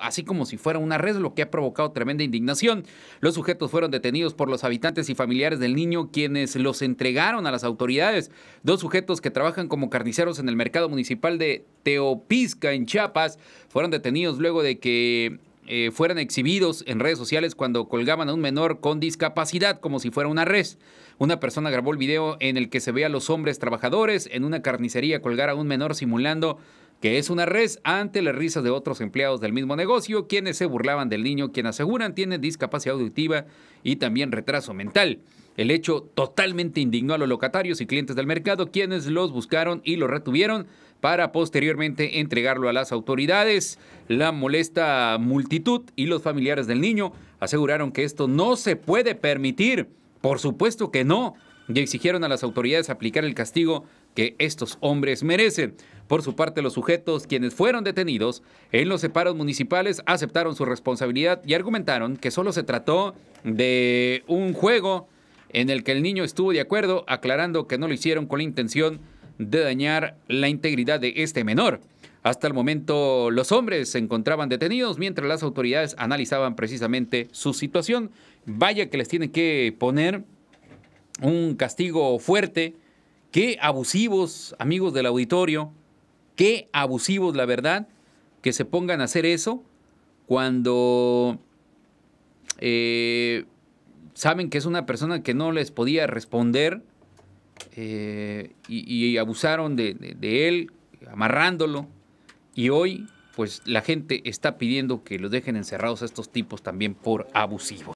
así como si fuera una red, lo que ha provocado tremenda indignación. Los sujetos fueron detenidos por los habitantes y familiares del niño, quienes los entregaron a las autoridades. Dos sujetos que trabajan como carniceros en el mercado municipal de Teopisca, en Chiapas, fueron detenidos luego de que eh, fueran exhibidos en redes sociales cuando colgaban a un menor con discapacidad como si fuera una red. Una persona grabó el video en el que se ve a los hombres trabajadores en una carnicería colgar a un menor simulando que es una res ante las risas de otros empleados del mismo negocio, quienes se burlaban del niño, quien aseguran tiene discapacidad auditiva y también retraso mental. El hecho totalmente indignó a los locatarios y clientes del mercado, quienes los buscaron y lo retuvieron para posteriormente entregarlo a las autoridades. La molesta multitud y los familiares del niño aseguraron que esto no se puede permitir. Por supuesto que no. Y exigieron a las autoridades aplicar el castigo que estos hombres merecen. Por su parte, los sujetos, quienes fueron detenidos en los separos municipales, aceptaron su responsabilidad y argumentaron que solo se trató de un juego en el que el niño estuvo de acuerdo, aclarando que no lo hicieron con la intención de dañar la integridad de este menor. Hasta el momento los hombres se encontraban detenidos mientras las autoridades analizaban precisamente su situación. Vaya que les tiene que poner un castigo fuerte Qué abusivos, amigos del auditorio, qué abusivos, la verdad, que se pongan a hacer eso cuando eh, saben que es una persona que no les podía responder eh, y, abusaron de, de él, amarrándolo. Y hoy, pues la gente está pidiendo que los dejen encerrados a estos tipos también por abusivos.